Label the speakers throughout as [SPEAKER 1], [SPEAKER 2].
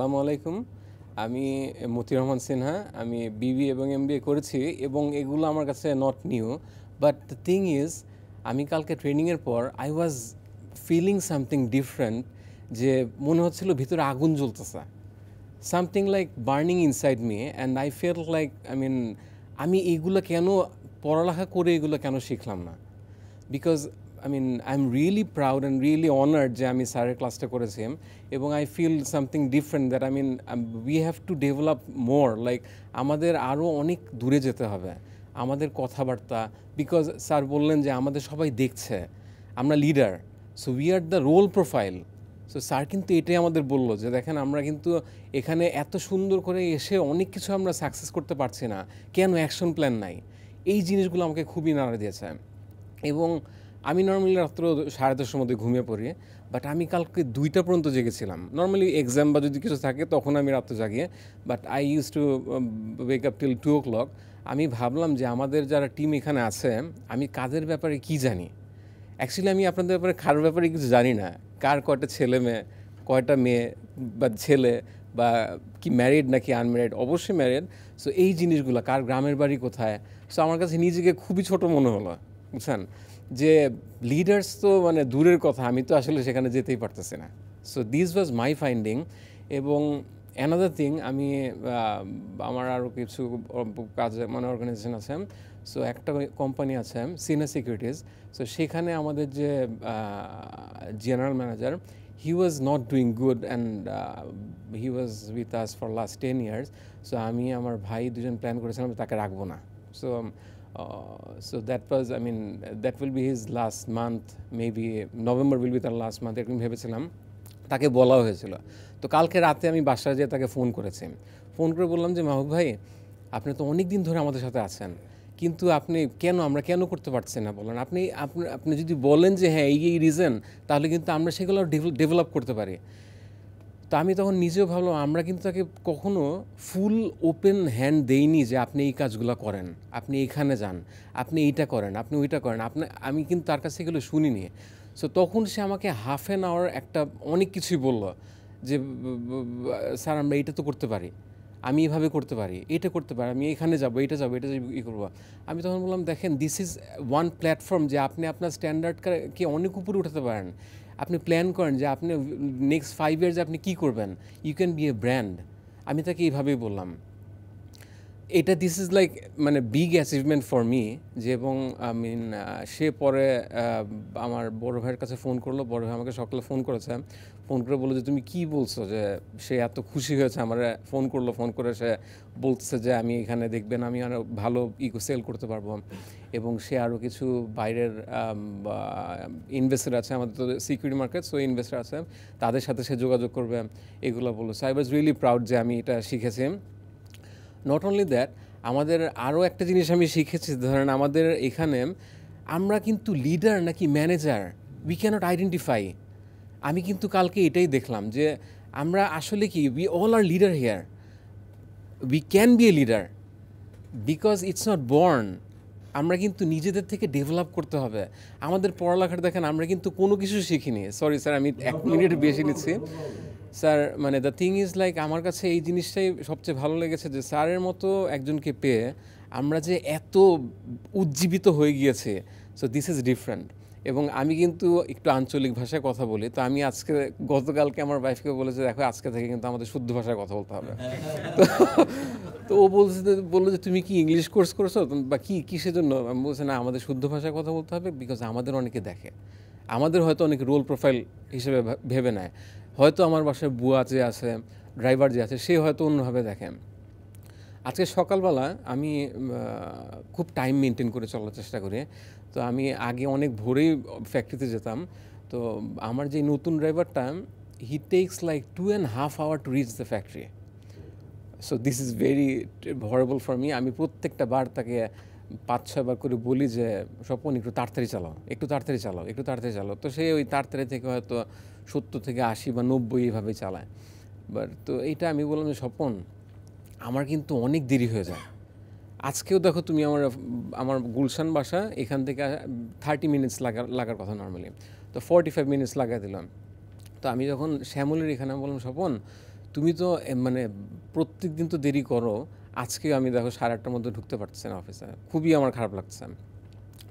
[SPEAKER 1] আসসালামু আলাইকুম আমি মতি রহমান সিনহা আমি বিবি এবং এম করেছি এবং এগুলো আমার কাছে not new but the thing is আমি কালকে ট্রেনিংয়ের পর I was feeling something different যে মনে হচ্ছিল ভিতরে আগুন জ্বলতেছে something like burning inside me and I feel like I mean আমি এইগুলো কেন পড়ালেখা করে এগুলো কেন শিখলাম না because I mean I am really proud and really honoured যে আমি স্যারের ক্লাসটা করেছি এবং I feel something different that I mean we have to develop more like আমাদের আরও অনেক দূরে যেতে হবে আমাদের কথাবার্তা বিকজ স্যার বললেন যে আমাদের সবাই দেখছে আমরা leader so we are the role profile so sir কিন্তু এটাই আমাদের বললো যে দেখেন আমরা কিন্তু এখানে এত সুন্দর করে এসে অনেক কিছু আমরা সাকসেস করতে পারছি না কেন অ্যাকশন প্ল্যান নাই এই জিনিসগুলো আমাকে খুবই নাড়া দিয়েছে এবং আমি নর্মালি রাত্র সাড়ে দশটার মধ্যে ঘুমিয়ে পড়ি বাট আমি কালকে দুইটা পর্যন্ত জেগেছিলাম নর্মালি এক্সাম বা যদি কিছু থাকে তখন আমি রাত্রে জাগিয়ে but I use to wake up till two o'clock আমি ভাবলাম যে আমাদের যারা টিম এখানে আছে আমি কাদের ব্যাপারে কি জানি অ্যাকচুয়ালি আমি আপনাদের ব্যাপারে কার ব্যাপারে কিছু জানি না কার কয়টা ছেলে মেয়ে কয়টা মেয়ে বা ছেলে বা কি ম্যারিড নাকি আনম্যারিড অবশ্যই ম্যারিড সো এই জিনিসগুলো কার গ্রামের বাড়ি কোথায় সো আমার কাছে নিজেকে খুবই ছোট মনে হলো বুঝছেন যে লিডার্স তো মানে দূরের কথা আমি তো আসলে সেখানে যেতেই পারতেছি না so this was my finding এবং অ্যানাদার থিং আমি আমার আরও কিছু কাজ মানে অর্গানাইজেশন আছে সো একটা কোম্পানি আছে সিনিয়র সিকিউরিটিজ সো সেখানে আমাদের যে general manager he was not doing good and he was with us for last ten years so আমি আমার ভাই দুজন প্ল্যান করেছিলাম তাকে রাখবো না so Uh, so that was, I mean, that will be his last month, maybe November will be তার last month, এরকম ভেবেছিলাম তাকে বলাও হয়েছিল তো কালকে রাতে আমি বাসায় যেয়ে তাকে ফোন করেছি ফোন করে বললাম যে মাহবুব ভাই আপনি তো অনেক দিন ধরে আমাদের সাথে আছেন কিন্তু আপনি কেন আমরা কেন করতে পারছি না বলেন আপনি আপনি যদি বলেন যে হ্যাঁ এই এই রিজন তাহলে কিন্তু আমরা সেগুলো ডেভেলপ করতে পারি তো আমি তখন নিজেও ভাবলাম আমরা কিন্তু তাকে কখনো ফুল ওপেন হ্যান্ড দেইনি যে আপনি এই কাজগুলো করেন আপনি এইখানে যান আপনি এইটা করেন আপনি ওইটা করেন আপনি আমি কিন্তু তার কাছে এগুলো শুনিনি সো তখন সে আমাকে হাফ অ্যান আওয়ার একটা অনেক কিছুই বলল যে স্যার আমরা এইটা তো করতে পারি আমি এভাবে করতে পারি এটা করতে পারি আমি এখানে যাবো এটা যাবো এটা যাবো ই করবো আমি তখন বললাম দেখেন দিস ইজ ওয়ান প্ল্যাটফর্ম যে আপনি আপনার স্ট্যান্ডার্ডকে অনেক উপরে উঠাতে পারেন আপনি প্ল্যান করেন যে আপনি নেক্সট ফাইভ ইয়ার্স আপনি কী করবেন you can be a brand আমি তাকে এইভাবেই বললাম এটা দিস ইজ লাইক মানে বিগ অ্যাচিভমেন্ট ফর মি যে এবং আই মিন সে পরে আমার বড় ভাইয়ের কাছে ফোন করলো বড় ভাই আমাকে সকালে ফোন করেছে ফোন করে বললো যে তুমি কি বলছো যে সে এত খুশি হয়েছে আমার ফোন করলো ফোন করে সে বলছে যে আমি এখানে দেখবেন আমি আরও ভালো ইকো সেল করতে পারবো এবং সে আরও কিছু বাইরের ইনভেস্টার আছে আমাদের তো সিকিউরিটি মার্কেট সো ইনভেস্টার আছে তাদের সাথে সে যোগাযোগ করবে এগুলো বললো so I was really proud যে আমি এটা শিখেছি নট অনলি দ্যাট আমাদের আরও একটা জিনিস আমি শিখেছি ধরেন আমাদের এখানে আমরা কিন্তু লিডার নাকি ম্যানেজার উই ক্যানট আইডেন্টিফাই আমি কিন্তু কালকে এটাই দেখলাম যে আমরা আসলে কি we all are leader here we can be a leader because it's not born আমরা কিন্তু নিজেদের থেকে ডেভেলপ করতে হবে আমাদের পড়ালেখাটা দেখেন আমরা কিন্তু কোনো কিছু শিখিনি সরি স্যার আমি এক মিনিট বেশি নিচ্ছি স্যার মানে দ্য থিং ইজ লাইক আমার কাছে এই জিনিসটাই সবচেয়ে ভালো লেগেছে যে স্যারের মতো একজনকে পেয়ে আমরা যে এত উজ্জীবিত হয়ে গিয়েছে সো দিস ইজ ডিফারেন্ট এবং আমি কিন্তু একটু আঞ্চলিক ভাষায় কথা বলি তো আমি আজকে গতকালকে আমার ওয়াইফকে বলেছে দেখো আজকে থেকে কিন্তু আমাদের শুদ্ধ ভাষায় কথা বলতে হবে তো ও বলছে বললো যে তুমি কি ইংলিশ কোর্স করছো বা কি কিসের জন্য আমি বলছে না আমাদের শুদ্ধ ভাষায় কথা বলতে হবে বিকজ আমাদের অনেকে দেখে আমাদের হয়তো অনেক রোল প্রোফাইল হিসেবে ভেবে নেয় হয়তো আমার বাসায় বুয়া যে আছে ড্রাইভার যে আছে সে হয়তো অন্যভাবে দেখে আজকে সকালবেলা আমি খুব টাইম মেনটেন করে চলার চেষ্টা করি তো আমি আগে অনেক ভোরেই ফ্যাক্টরিতে যেতাম তো আমার যে নতুন ড্রাইভারটা he takes like two and half hour to reach the factory so this is very horrible for me আমি প্রত্যেকটা বার তাকে পাঁচ ছয়বার করে বলি যে স্বপন একটু তাড়াতাড়ি চালাও একটু তাড়াতাড়ি চালাও একটু তাড়াতাড়ি চালাও তো সে ওই তাড়াতাড়ি থেকে হয়তো সত্তর থেকে আশি বা নব্বই এভাবে চালায় বাট তো এইটা আমি বললাম যে স্বপন আমার কিন্তু অনেক দেরি হয়ে যায় আজকেও দেখো তুমি আমার আমার গুলশান বাসা এখান থেকে থার্টি মিনিটস লাগার লাগার কথা নর্মালি তো ফর্টি ফাইভ মিনিটস লাগাই দিলাম তো আমি যখন শ্যামলের এখানে বললাম স্বপন তুমি তো মানে প্রত্যেক দিন তো দেরি করো আজকে আমি দেখো সাড়ে আটটার মধ্যে ঢুকতে পারছি না অফিসে খুবই আমার খারাপ লাগছে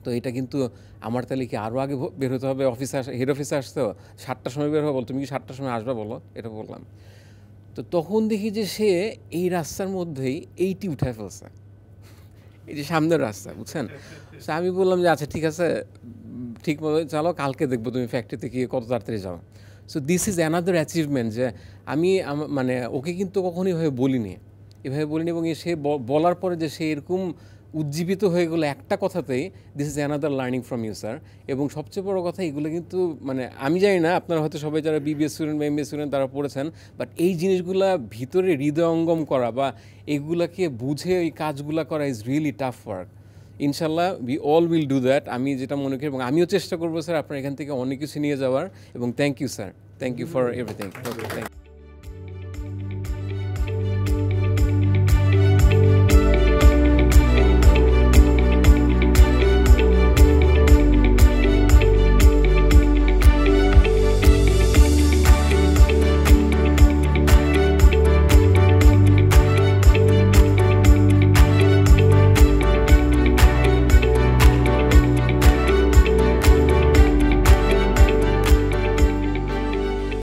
[SPEAKER 1] তো এটা কিন্তু আমার তাহলে কি আরও আগে বের হতে হবে অফিসে আস হেড অফিসে আসতে সাতটার সময় বের হবে বল তুমি কি সাতটার সময় আসবে বলো এটা বললাম তো তখন দেখি যে সে এই রাস্তার মধ্যেই এইটি উঠে ফেলছে এই যে সামনের রাস্তা বুঝছেন তো আমি বললাম যে আচ্ছা ঠিক আছে ঠিক মতো চলো কালকে দেখবো তুমি ফ্যাক্টরিতে গিয়ে কত তাড়াতাড়ি যাও so this is another achievement যে আমি মানে ওকে কিন্তু কখনোই ভাবে বলিনি এভাবে বলিনি এবং সে বলার পরে যে সে এরকম উজ্জীবিত হয়ে গেলো একটা কথাতেই this is another learning from you sir এবং সবচেয়ে বড় কথা এগুলো কিন্তু মানে আমি জানি না আপনারা হয়তো সবাই যারা বিবিএস স্টুডেন্ট বা এমবিএস স্টুডেন্ট তারা পড়েছেন বাট এই জিনিসগুলা ভিতরে হৃদয়ঙ্গম করা বা এগুলাকে বুঝে ওই কাজগুলা করা ইজ রিয়েলি টাফ ওয়ার্ক ইনশাল্লাহ we all will do that আমি যেটা মনে করি এবং আমিও চেষ্টা করবো স্যার আপনার এখান থেকে অনেক কিছু নিয়ে যাওয়ার এবং thank you sir thank you for everything thank you